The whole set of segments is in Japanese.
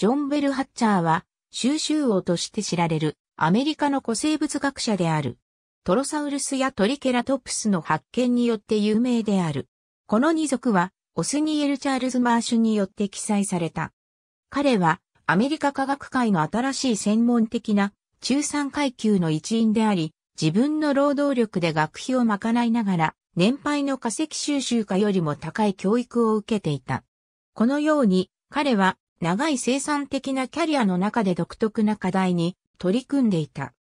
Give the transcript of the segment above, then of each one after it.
ジョン・ベル・ハッチャーは、収集王として知られるアメリカの古生物学者である。トロサウルスやトリケラトプスの発見によって有名である。この二族は、オスニエル・チャールズ・マーシュによって記載された。彼は、アメリカ科学界の新しい専門的な中産階級の一員であり、自分の労働力で学費を賄いながら、年配の化石収集家よりも高い教育を受けていた。このように、彼は長い生産的なキャリアの中で独特な課題に取り組んでいた。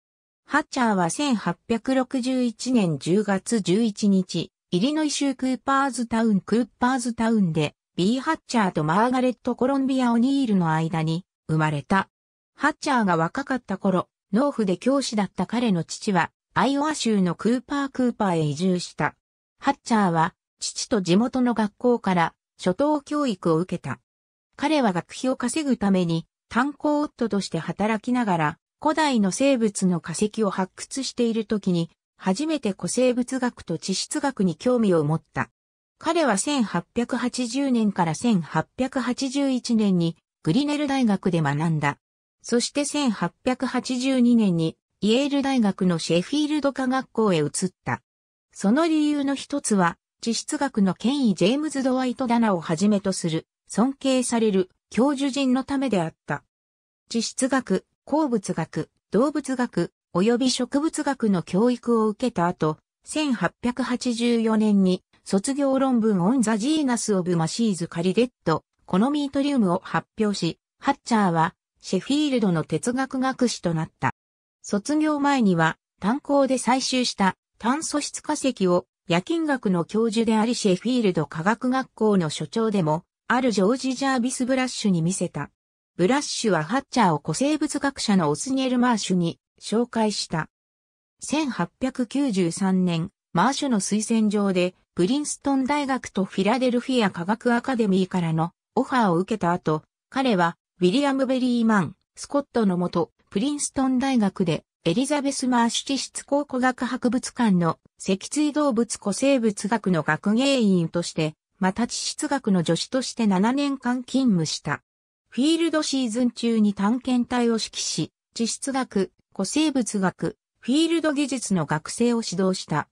ハッチャーは1861年10月11日、イリノイ州クーパーズタウンクーパーズタウンで、B ハッチャーとマーガレット・コロンビア・オニールの間に生まれた。ハッチャーが若かった頃、農夫で教師だった彼の父は、アイオワ州のクーパークーパーへ移住した。ハッチャーは、父と地元の学校から初等教育を受けた。彼は学費を稼ぐために炭鉱夫として働きながら古代の生物の化石を発掘している時に初めて古生物学と地質学に興味を持った。彼は1880年から1881年にグリネル大学で学んだ。そして1882年にイェール大学のシェフィールド科学校へ移った。その理由の一つは、地質学の権威ジェームズ・ドワイト・ダナをはじめとする尊敬される教授人のためであった。地質学、鉱物学、動物学、及び植物学の教育を受けた後、1884年に卒業論文オンザジーナスオブマシーズカリレット、コノミートリウムを発表し、ハッチャーはシェフィールドの哲学学士となった。卒業前には炭鉱で採集した炭素質化石を夜勤学の教授でありシェフィールド科学学校の所長でもあるジョージ・ジャービス・ブラッシュに見せた。ブラッシュはハッチャーを古生物学者のオスニエル・マーシュに紹介した。1893年、マーシュの推薦状で、プリンストン大学とフィラデルフィア科学アカデミーからのオファーを受けた後、彼は、ウィリアム・ベリーマン、スコットのもと、プリンストン大学で、エリザベス・マーシュ地質考古学博物館の脊椎動物古生物学の学芸員としてまた地質学の助手として7年間勤務した。フィールドシーズン中に探検隊を指揮し、地質学、古生物学、フィールド技術の学生を指導した。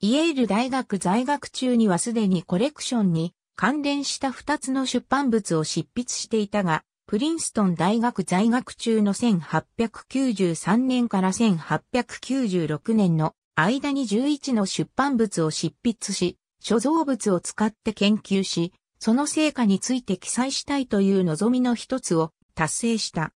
イエール大学在学中にはすでにコレクションに関連した2つの出版物を執筆していたが、プリンストン大学在学中の1893年から1896年の間に11の出版物を執筆し、所蔵物を使って研究し、その成果について記載したいという望みの一つを達成した。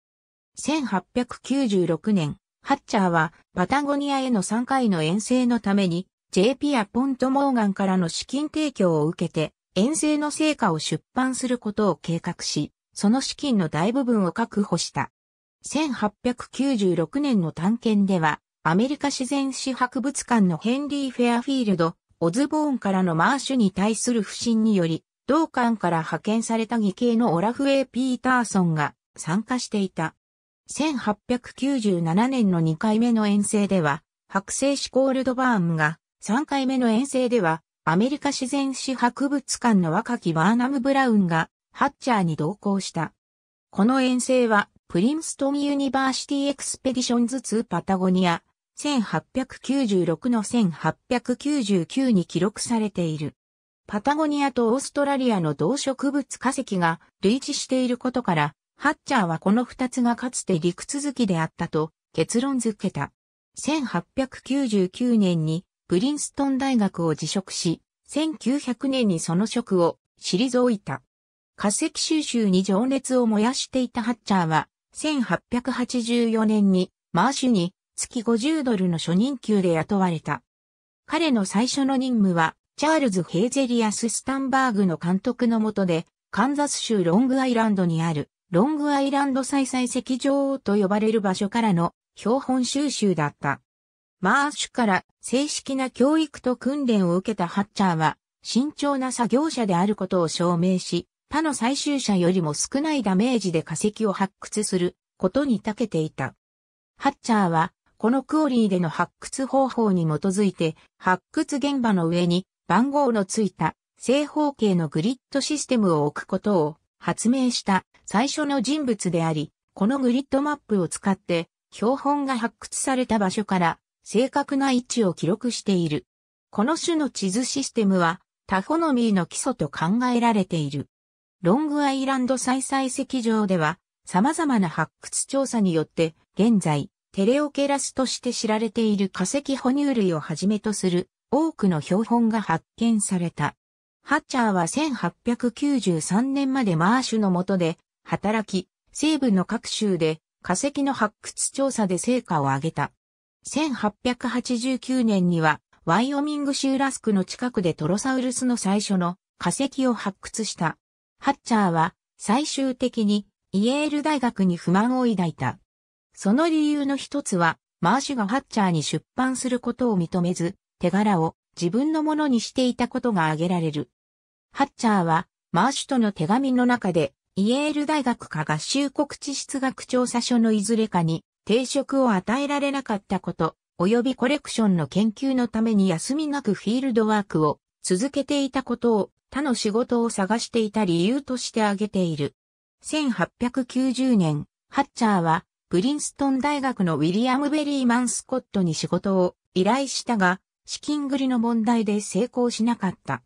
1896年、ハッチャーはパタゴニアへの3回の遠征のために JP やポント・モーガンからの資金提供を受けて遠征の成果を出版することを計画し、その資金の大部分を確保した。1896年の探検ではアメリカ自然史博物館のヘンリー・フェアフィールドオズボーンからのマーシュに対する不信により、同館から派遣された義兄のオラフ・エピーターソンが参加していた。1897年の2回目の遠征では、白星史コールドバーンが、3回目の遠征では、アメリカ自然史博物館の若きバーナム・ブラウンが、ハッチャーに同行した。この遠征は、プリンストン・ユニバーシティ・エクスペディションズ・2パタゴニア、1896の1899に記録されている。パタゴニアとオーストラリアの動植物化石が類似していることから、ハッチャーはこの二つがかつて陸続きであったと結論づけた。1899年にプリンストン大学を辞職し、1900年にその職を退いた。化石収集に情熱を燃やしていたハッチャーは、1884年にマーシュに月50ドルの初任給で雇われた。彼の最初の任務は、チャールズ・ヘイゼリアス・スタンバーグの監督の下で、カンザス州ロングアイランドにある、ロングアイランド再々石場と呼ばれる場所からの標本収集だった。マーシュから正式な教育と訓練を受けたハッチャーは、慎重な作業者であることを証明し、他の採集者よりも少ないダメージで化石を発掘することに長けていた。ハッチャーはこのクオリーでの発掘方法に基づいて、発掘現場の上に番号のついた正方形のグリッドシステムを置くことを発明した最初の人物であり、このグリッドマップを使って標本が発掘された場所から正確な位置を記録している。この種の地図システムはタフォノミーの基礎と考えられている。ロングアイランド再採石場では様々な発掘調査によって現在テレオケラスとして知られている化石哺乳類をはじめとする多くの標本が発見された。ハッチャーは1893年までマーシュの下で働き、西部の各州で化石の発掘調査で成果を上げた。1889年にはワイオミング州ラスクの近くでトロサウルスの最初の化石を発掘した。ハッチャーは最終的にイエール大学に不満を抱いた。その理由の一つは、マーシュがハッチャーに出版することを認めず、手柄を自分のものにしていたことが挙げられる。ハッチャーは、マーシュとの手紙の中で、イエール大学科学習国地質学調査所のいずれかに定職を与えられなかったこと、及びコレクションの研究のために休みなくフィールドワークを続けていたことを他の仕事を探していた理由として挙げている。1890年、ハッチャーはプリンストン大学のウィリアム・ベリーマン・スコットに仕事を依頼したが、資金繰りの問題で成功しなかった。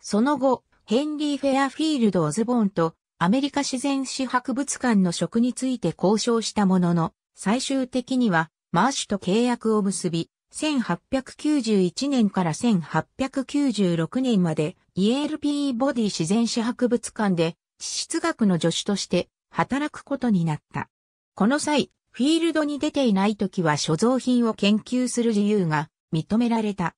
その後、ヘンリー・フェアフィールド・オズボーンとアメリカ自然史博物館の職について交渉したものの、最終的にはマーシュと契約を結び、1891年から1896年までイエール・ピー・ボディ自然史博物館で地質学の助手として働くことになった。この際、フィールドに出ていない時は所蔵品を研究する自由が認められた。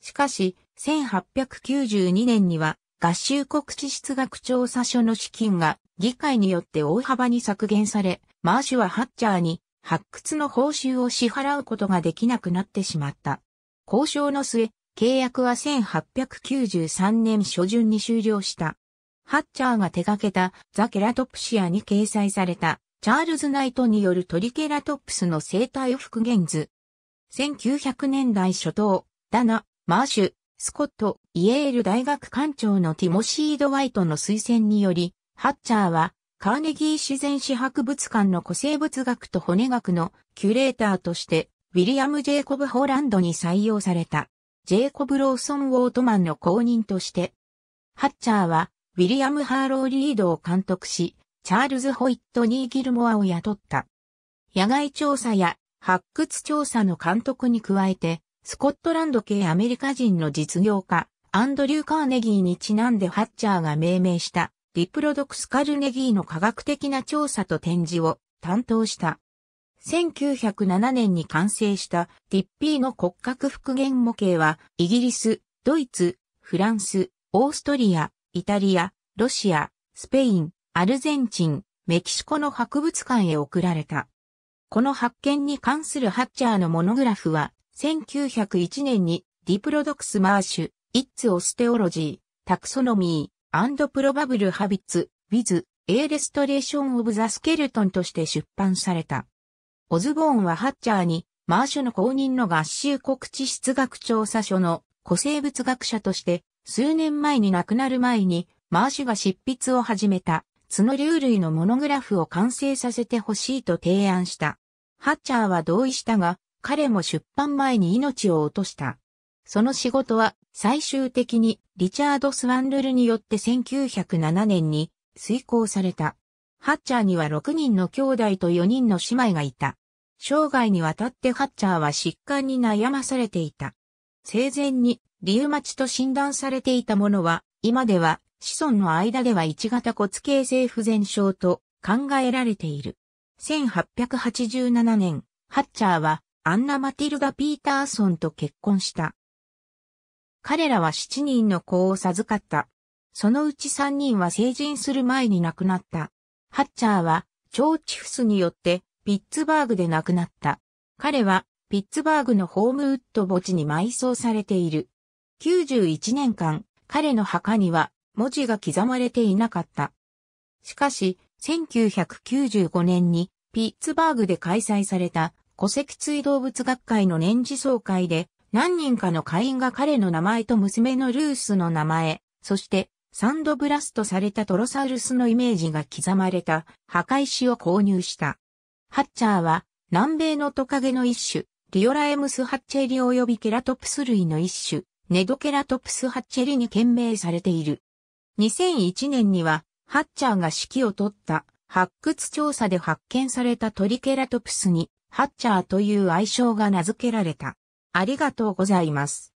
しかし、1892年には合衆国地質学調査所の資金が議会によって大幅に削減され、マーシュはハッチャーに発掘の報酬を支払うことができなくなってしまった。交渉の末、契約は1893年初旬に終了した。ハッチャーが手掛けたザ・ケラトプシアに掲載されたチャールズ・ナイトによるトリケラトプスの生態復元図。1900年代初頭、ダナ、マーシュ、スコット、イエール大学館長のティモシー・ド・ワイトの推薦により、ハッチャーは、カーネギー自然史博物館の古生物学と骨学のキュレーターとして、ウィリアム・ジェイコブ・ホランドに採用された、ジェイコブ・ローソン・ウォートマンの公認として、ハッチャーは、ウィリアム・ハーロー・リードを監督し、チャールズ・ホイットニー・ギルモアを雇った。野外調査や発掘調査の監督に加えて、スコットランド系アメリカ人の実業家、アンドリュー・カーネギーにちなんでハッチャーが命名した、リプロドクス・カルネギーの科学的な調査と展示を担当した。1907年に完成したディッピーの骨格復元模型は、イギリス、ドイツ、フランス、オーストリア、イタリア、ロシア、スペイン、アルゼンチン、メキシコの博物館へ送られた。この発見に関するハッチャーのモノグラフは、1901年にディプロドクスマーシュ、イッツオステオロジー、タクソノミー、アンドプロバブルハビッツ、ウィズ、エーレストレーションオブザスケルトンとして出版された。オズボーンはハッチャーに、マーシュの公認の合衆国地質学調査所の古生物学者として、数年前に亡くなる前に、マーシュが執筆を始めた角竜類のモノグラフを完成させてほしいと提案した。ハッチャーは同意したが、彼も出版前に命を落とした。その仕事は最終的にリチャード・スワンルルによって1907年に遂行された。ハッチャーには6人の兄弟と4人の姉妹がいた。生涯にわたってハッチャーは疾患に悩まされていた。生前にリウマチと診断されていたものは今では子孫の間では1型骨形成不全症と考えられている。1887年、ハッチャーはアンナ・マティルダ・ピーターソンと結婚した。彼らは7人の子を授かった。そのうち3人は成人する前に亡くなった。ハッチャーは、ーチフスによってピッツバーグで亡くなった。彼は、ピッツバーグのホームウッド墓地に埋葬されている。91年間、彼の墓には文字が刻まれていなかった。しかし、1995年にピッツバーグで開催された戸籍追動物学会の年次総会で何人かの会員が彼の名前と娘のルースの名前、そしてサンドブラストされたトロサウルスのイメージが刻まれた墓石を購入した。ハッチャーは南米のトカゲの一種、リオラエムスハッチェリ及びケラトプス類の一種、ネドケラトプスハッチェリに懸命されている。2001年には、ハッチャーが指揮を取った発掘調査で発見されたトリケラトプスに、ハッチャーという愛称が名付けられた。ありがとうございます。